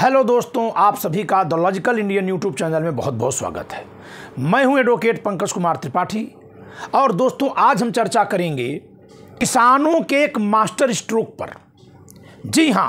hello दोस्तों आप सभी का the logical Indian YouTube channel में बहुत बहुत स्वागत है मैं हूं एडवोकेट पंकज कुमार त्रिपाठी और दोस्तों आज हम चर्चा करेंगे किसानों के एक मास्टर स्ट्रोक पर जी हां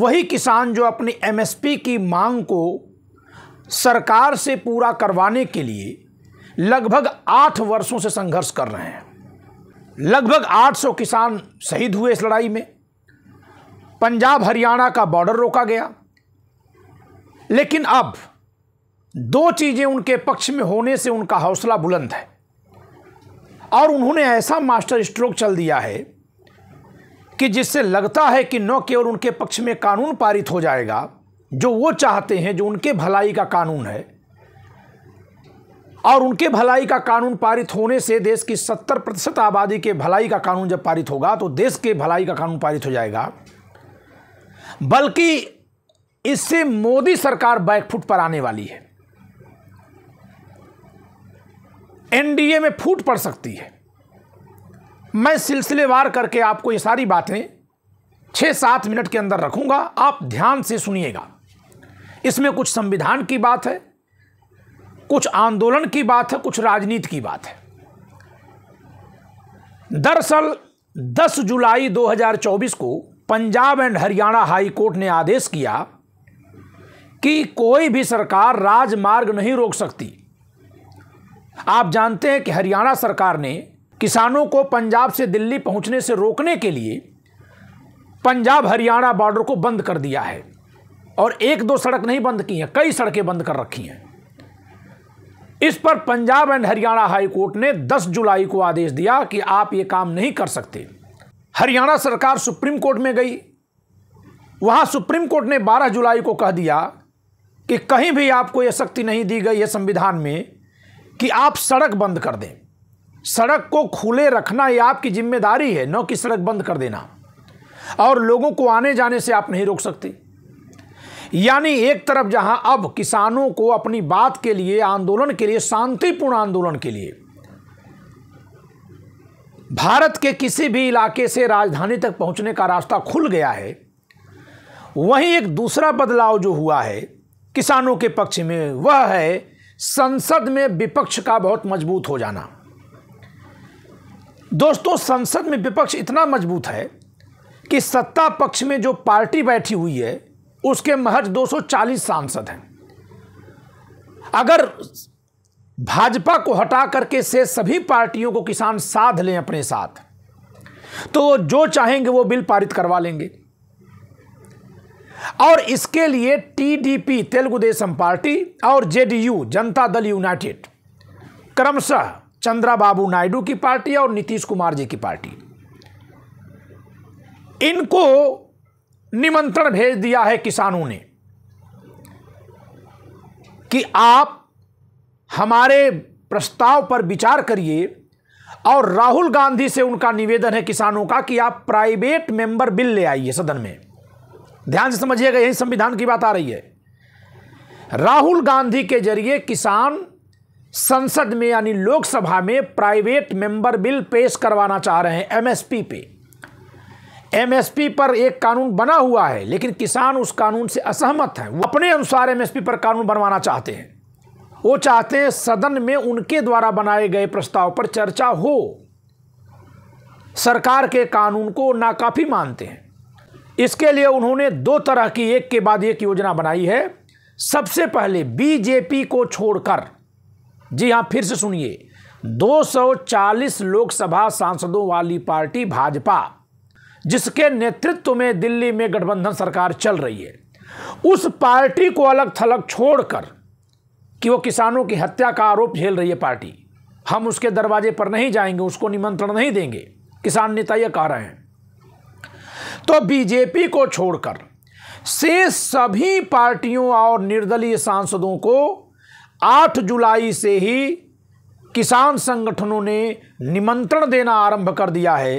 वही किसान जो अपनी एमएसपी की मांग को सरकार से पूरा करवाने के लिए लगभग आठ वर्षों से संघर्ष कर रहे हैं लगभग 800 किसान शहीद हुए इस लड़ाई में पंजाब हरियाणा का बॉर्डर रोका गया लेकिन अब दो चीज़ें उनके पक्ष में होने से उनका हौसला बुलंद है और उन्होंने ऐसा मास्टर स्ट्रोक चल दिया है कि जिससे लगता है कि न केवल उनके पक्ष में कानून पारित हो जाएगा जो वो चाहते हैं जो उनके भलाई का कानून है और उनके भलाई का कानून पारित होने से देश की सत्तर प्रतिशत आबादी के भलाई का कानून जब पारित होगा तो देश के भलाई का कानून पारित हो जाएगा बल्कि इससे मोदी सरकार बैकफुट पर आने वाली है एनडीए में फूट पड़ सकती है मैं सिलसिलेवार करके आपको ये सारी बातें छः सात मिनट के अंदर रखूंगा आप ध्यान से सुनिएगा इसमें कुछ संविधान की बात है कुछ आंदोलन की बात है कुछ राजनीति की बात है दरअसल 10 जुलाई 2024 को Punjab and Haryana high court ने आदेश किया कि कोई भी सरकार राजमार्ग नहीं रोक सकती आप जानते हैं कि हरियाणा सरकार ने किसानों को पंजाब से दिल्ली पहुंचने से रोकने के लिए पंजाब हरियाणा बॉर्डर को बंद कर दिया है और एक दो सड़क नहीं बंद की हैं कई सड़कें बंद कर रखी हैं इस पर Punjab and Haryana high court ने 10 जुलाई को आदेश दिया कि आप ये काम नहीं कर सकते हरियाणा सरकार सुप्रीम कोर्ट में गई वहां सुप्रीम कोर्ट ने 12 जुलाई को कह दिया कि कहीं भी आपको यह शक्ति नहीं दी गई है संविधान में कि आप सड़क बंद कर दें सड़क को खुले रखना यह आपकी जिम्मेदारी है न कि सड़क बंद कर देना और लोगों को आने जाने से आप नहीं रोक सकते यानी एक तरफ जहां अब किसानों को अपनी बात के लिए आंदोलन के लिए शांतिपूर्ण आंदोलन के लिए भारत के किसी भी इलाके से राजधानी तक पहुंचने का रास्ता खुल गया है वहीं एक दूसरा बदलाव जो हुआ है किसानों के पक्ष में वह है संसद में विपक्ष का बहुत मजबूत हो जाना दोस्तों संसद में विपक्ष इतना मजबूत है कि सत्ता पक्ष में जो पार्टी बैठी हुई है उसके महज 240 सांसद हैं अगर भाजपा को हटा करके से सभी पार्टियों को किसान साध लें अपने साथ तो जो चाहेंगे वो बिल पारित करवा लेंगे और इसके लिए टीडीपी तेलुगु देशम पार्टी और जेडीयू जनता दल यूनाइटेड क्रमशः चंद्राबाबू नायडू की पार्टी और नीतीश कुमार जी की पार्टी इनको निमंत्रण भेज दिया है किसानों ने कि आप हमारे प्रस्ताव पर विचार करिए और राहुल गांधी से उनका निवेदन है किसानों का कि आप प्राइवेट मेंबर बिल ले आइए सदन में ध्यान से समझिएगा यही संविधान की बात आ रही है राहुल गांधी के जरिए किसान संसद में यानी लोकसभा में प्राइवेट मेंबर बिल पेश करवाना चाह रहे हैं एमएसपी पे एमएसपी पर एक कानून बना हुआ है लेकिन किसान उस कानून से असहमत हैं वो अपने अनुसार एमएसपी पर कानून बनवाना चाहते हैं वो चाहते हैं सदन में उनके द्वारा बनाए गए प्रस्ताव पर चर्चा हो सरकार के कानून को नाकाफी मानते हैं इसके लिए उन्होंने दो तरह की एक के बाद एक योजना बनाई है सबसे पहले बीजेपी को छोड़कर जी हां फिर से सुनिए 240 लोकसभा सांसदों वाली पार्टी भाजपा जिसके नेतृत्व में दिल्ली में गठबंधन सरकार चल रही है उस पार्टी को अलग थलग छोड़कर कि वो किसानों की हत्या का आरोप झेल रही है पार्टी हम उसके दरवाजे पर नहीं जाएंगे उसको निमंत्रण नहीं देंगे किसान नेता यह कह रहे हैं तो बीजेपी को छोड़कर से सभी पार्टियों और निर्दलीय सांसदों को 8 जुलाई से ही किसान संगठनों ने निमंत्रण देना आरंभ कर दिया है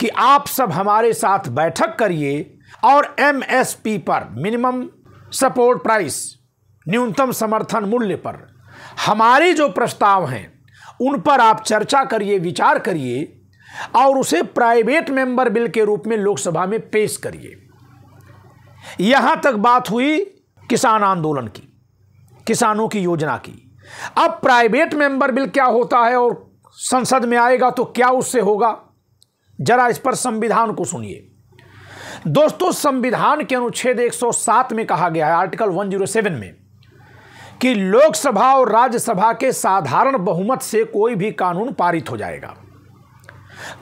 कि आप सब हमारे साथ बैठक करिए और एमएसपी पर मिनिमम सपोर्ट प्राइस न्यूनतम समर्थन मूल्य पर हमारे जो प्रस्ताव हैं उन पर आप चर्चा करिए विचार करिए और उसे प्राइवेट मेंबर बिल के रूप में लोकसभा में पेश करिए यहां तक बात हुई किसान आंदोलन की किसानों की योजना की अब प्राइवेट मेंबर बिल क्या होता है और संसद में आएगा तो क्या उससे होगा जरा इस पर संविधान को सुनिए दोस्तों संविधान के अनुच्छेद 107 में कहा गया है आर्टिकल 107 में कि लोकसभा और राज्यसभा के साधारण बहुमत से कोई भी कानून पारित हो जाएगा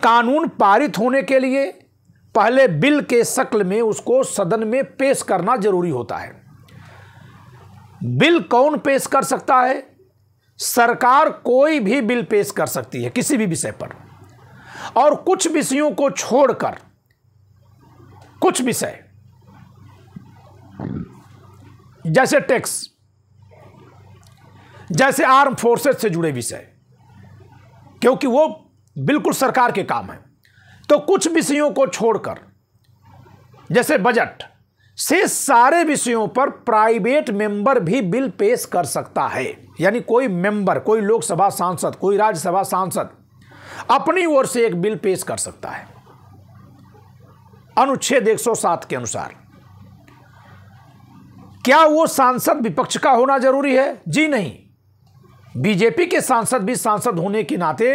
कानून पारित होने के लिए पहले बिल के शक्ल में उसको सदन में पेश करना जरूरी होता है बिल कौन पेश कर सकता है सरकार कोई भी बिल पेश कर सकती है किसी भी विषय पर और कुछ विषयों को छोड़कर कुछ विषय जैसे टैक्स जैसे आर्म फोर्सेस से जुड़े विषय क्योंकि वो बिल्कुल सरकार के काम है तो कुछ विषयों को छोड़कर जैसे बजट से सारे विषयों पर प्राइवेट मेंबर भी बिल पेश कर सकता है यानी कोई मेंबर कोई लोकसभा सांसद कोई राज्यसभा सांसद अपनी ओर से एक बिल पेश कर सकता है अनुच्छेद 107 के अनुसार क्या वो सांसद विपक्ष का होना जरूरी है जी नहीं बीजेपी के सांसद भी सांसद होने के नाते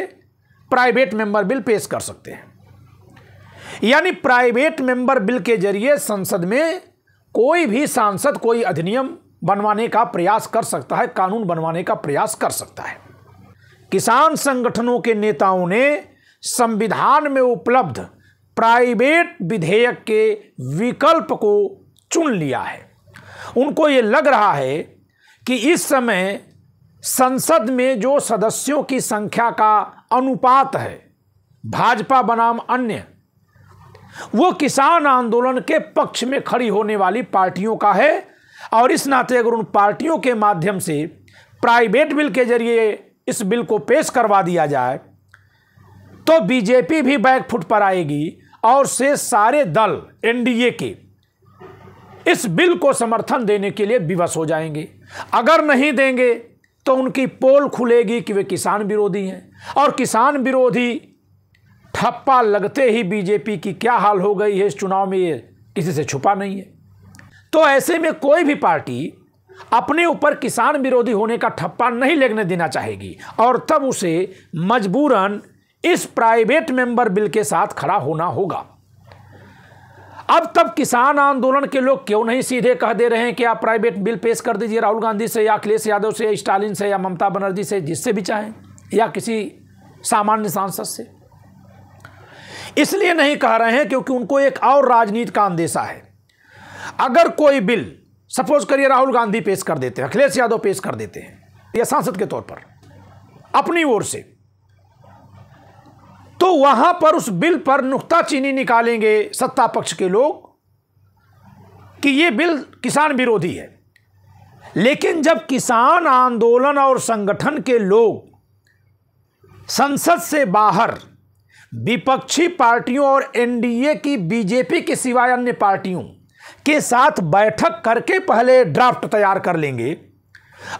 प्राइवेट मेंबर बिल पेश कर सकते हैं यानी प्राइवेट मेंबर बिल के जरिए संसद में कोई भी सांसद कोई अधिनियम बनवाने का प्रयास कर सकता है कानून बनवाने का प्रयास कर सकता है किसान संगठनों के नेताओं ने संविधान में उपलब्ध प्राइवेट विधेयक के विकल्प को चुन लिया है उनको ये लग रहा है कि इस समय संसद में जो सदस्यों की संख्या का अनुपात है भाजपा बनाम अन्य वो किसान आंदोलन के पक्ष में खड़ी होने वाली पार्टियों का है और इस नाते अगर उन पार्टियों के माध्यम से प्राइवेट बिल के जरिए इस बिल को पेश करवा दिया जाए तो बीजेपी भी बैकफुट पर आएगी और से सारे दल एनडीए के इस बिल को समर्थन देने के लिए विवश हो जाएंगे अगर नहीं देंगे तो उनकी पोल खुलेगी कि वे किसान विरोधी हैं और किसान विरोधी ठप्पा लगते ही बीजेपी की क्या हाल हो गई है इस चुनाव में ये किसी से छुपा नहीं है तो ऐसे में कोई भी पार्टी अपने ऊपर किसान विरोधी होने का ठप्पा नहीं लगने देना चाहेगी और तब उसे मजबूरन इस प्राइवेट मेंबर बिल के साथ खड़ा होना होगा अब तब किसान आंदोलन के लोग क्यों नहीं सीधे कह दे रहे हैं कि आप प्राइवेट बिल पेश कर दीजिए राहुल गांधी से या अखिलेश यादव से या स्टालिन से या ममता बनर्जी से जिससे भी चाहें या किसी सामान्य सांसद से इसलिए नहीं कह रहे हैं क्योंकि उनको एक और राजनीति का अंदेशा है अगर कोई बिल सपोज करिए राहुल गांधी पेश कर देते हैं अखिलेश यादव पेश कर देते हैं या सांसद के तौर पर अपनी ओर से तो वहां पर उस बिल पर नुकताचीनी निकालेंगे सत्ता पक्ष के लोग कि ये बिल किसान विरोधी है लेकिन जब किसान आंदोलन और संगठन के लोग संसद से बाहर विपक्षी पार्टियों और एनडीए की बीजेपी के सिवाय अन्य पार्टियों के साथ बैठक करके पहले ड्राफ्ट तैयार कर लेंगे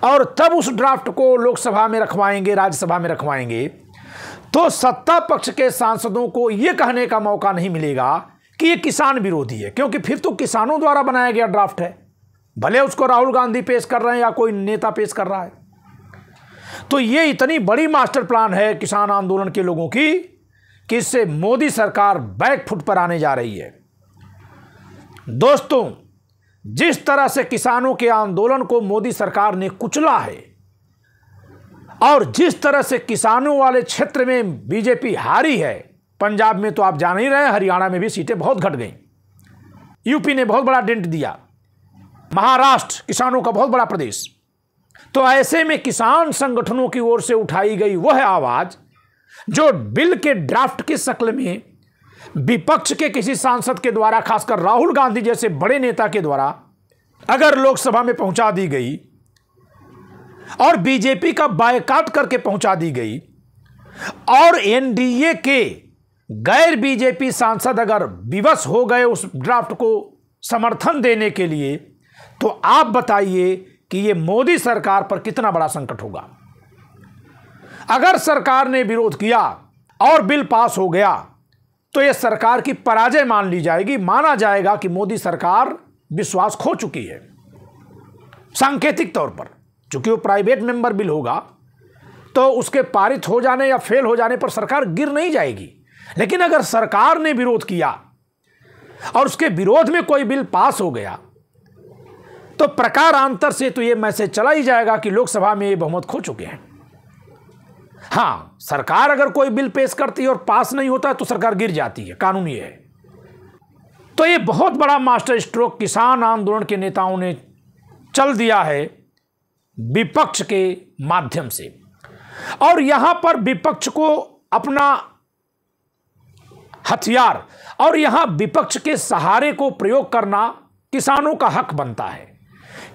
और तब उस ड्राफ्ट को लोकसभा में रखवाएंगे राज्यसभा में रखवाएंगे तो सत्ता पक्ष के सांसदों को यह कहने का मौका नहीं मिलेगा कि ये किसान विरोधी है क्योंकि फिर तो किसानों द्वारा बनाया गया ड्राफ्ट है भले उसको राहुल गांधी पेश कर रहे हैं या कोई नेता पेश कर रहा है तो ये इतनी बड़ी मास्टर प्लान है किसान आंदोलन के लोगों की कि इससे मोदी सरकार बैकफुट पर आने जा रही है दोस्तों जिस तरह से किसानों के आंदोलन को मोदी सरकार ने कुचला है और जिस तरह से किसानों वाले क्षेत्र में बीजेपी हारी है पंजाब में तो आप जान ही रहे हैं हरियाणा में भी सीटें बहुत घट गई यूपी ने बहुत बड़ा डेंट दिया महाराष्ट्र किसानों का बहुत बड़ा प्रदेश तो ऐसे में किसान संगठनों की ओर से उठाई गई वह आवाज जो बिल के ड्राफ्ट की शक्ल में विपक्ष के किसी सांसद के द्वारा खासकर राहुल गांधी जैसे बड़े नेता के द्वारा अगर लोकसभा में पहुंचा दी गई और बीजेपी का बायकाट करके पहुंचा दी गई और एनडीए के गैर बीजेपी सांसद अगर विवश हो गए उस ड्राफ्ट को समर्थन देने के लिए तो आप बताइए कि ये मोदी सरकार पर कितना बड़ा संकट होगा अगर सरकार ने विरोध किया और बिल पास हो गया तो यह सरकार की पराजय मान ली जाएगी माना जाएगा कि मोदी सरकार विश्वास खो चुकी है सांकेतिक तौर पर चूंकि वो प्राइवेट मेंबर बिल होगा तो उसके पारित हो जाने या फेल हो जाने पर सरकार गिर नहीं जाएगी लेकिन अगर सरकार ने विरोध किया और उसके विरोध में कोई बिल पास हो गया तो प्रकारांतर से तो यह मैसेज चला ही जाएगा कि लोकसभा में ये बहुमत खो चुके हैं हां सरकार अगर कोई बिल पेश करती है और पास नहीं होता तो सरकार गिर जाती है कानून है तो यह बहुत बड़ा मास्टर स्ट्रोक किसान आंदोलन के नेताओं ने चल दिया है विपक्ष के माध्यम से और यहां पर विपक्ष को अपना हथियार और यहां विपक्ष के सहारे को प्रयोग करना किसानों का हक बनता है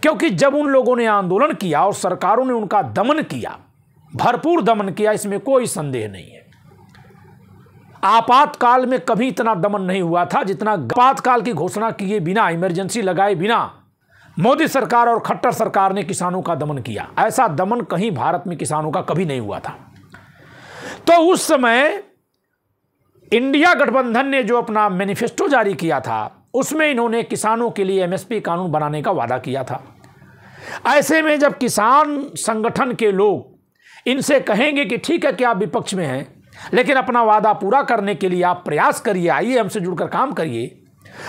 क्योंकि जब उन लोगों ने आंदोलन किया और सरकारों ने उनका दमन किया भरपूर दमन किया इसमें कोई संदेह नहीं है आपातकाल में कभी इतना दमन नहीं हुआ था जितना आपातकाल की घोषणा किए बिना इमरजेंसी लगाए बिना मोदी सरकार और खट्टर सरकार ने किसानों का दमन किया ऐसा दमन कहीं भारत में किसानों का कभी नहीं हुआ था तो उस समय इंडिया गठबंधन ने जो अपना मैनिफेस्टो जारी किया था उसमें इन्होंने किसानों के लिए एमएसपी कानून बनाने का वादा किया था ऐसे में जब किसान संगठन के लोग इनसे कहेंगे कि ठीक है कि आप विपक्ष में हैं लेकिन अपना वादा पूरा करने के लिए आप प्रयास करिए आइए हमसे जुड़कर काम करिए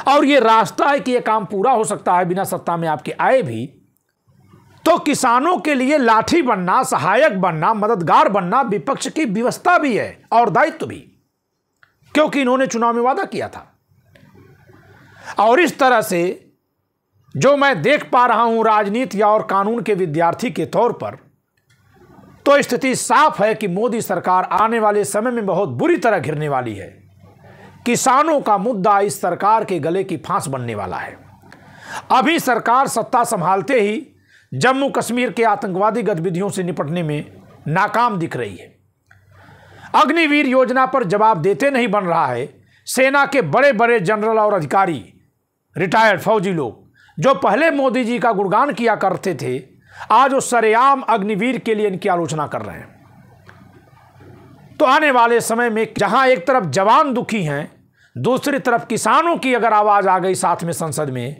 और ये रास्ता है कि ये काम पूरा हो सकता है बिना सत्ता में आपके आए भी तो किसानों के लिए लाठी बनना सहायक बनना मददगार बनना विपक्ष की व्यवस्था भी है और दायित्व भी क्योंकि इन्होंने चुनाव में वादा किया था और इस तरह से जो मैं देख पा रहा हूं राजनीति और कानून के विद्यार्थी के तौर पर तो स्थिति साफ है कि मोदी सरकार आने वाले समय में बहुत बुरी तरह घिरने वाली है किसानों का मुद्दा इस सरकार के गले की फांस बनने वाला है अभी सरकार सत्ता संभालते ही जम्मू कश्मीर के आतंकवादी गतिविधियों से निपटने में नाकाम दिख रही है अग्निवीर योजना पर जवाब देते नहीं बन रहा है सेना के बड़े बड़े जनरल और अधिकारी रिटायर्ड फौजी लोग जो पहले मोदी जी का गुणगान किया करते थे आज वो सरेआम अग्निवीर के लिए इनकी आलोचना कर रहे हैं तो आने वाले समय में जहां एक तरफ जवान दुखी हैं दूसरी तरफ किसानों की अगर आवाज़ आ गई साथ में संसद में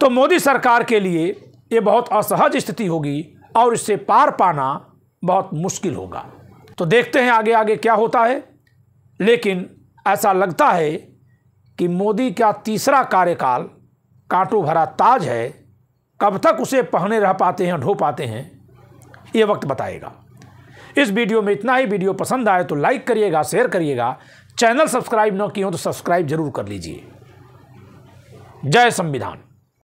तो मोदी सरकार के लिए ये बहुत असहज स्थिति होगी और इससे पार पाना बहुत मुश्किल होगा तो देखते हैं आगे आगे क्या होता है लेकिन ऐसा लगता है कि मोदी का तीसरा कार्यकाल कांटों भरा ताज है कब तक उसे पहने रह पाते हैं ढो पाते हैं ये वक्त बताएगा इस वीडियो में इतना ही वीडियो पसंद आए तो लाइक करिएगा शेयर करिएगा चैनल सब्सक्राइब ना किए हो तो सब्सक्राइब जरूर कर लीजिए जय संविधान